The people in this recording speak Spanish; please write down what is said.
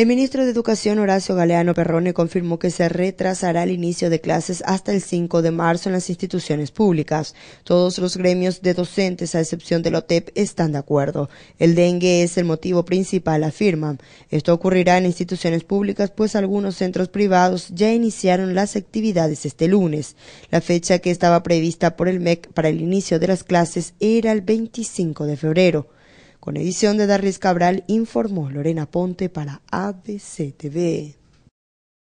El ministro de Educación Horacio Galeano Perrone confirmó que se retrasará el inicio de clases hasta el 5 de marzo en las instituciones públicas. Todos los gremios de docentes, a excepción del OTEP, están de acuerdo. El dengue es el motivo principal, afirman. Esto ocurrirá en instituciones públicas, pues algunos centros privados ya iniciaron las actividades este lunes. La fecha que estaba prevista por el MEC para el inicio de las clases era el 25 de febrero. Con edición de Darris Cabral, informó Lorena Ponte para ABC TV.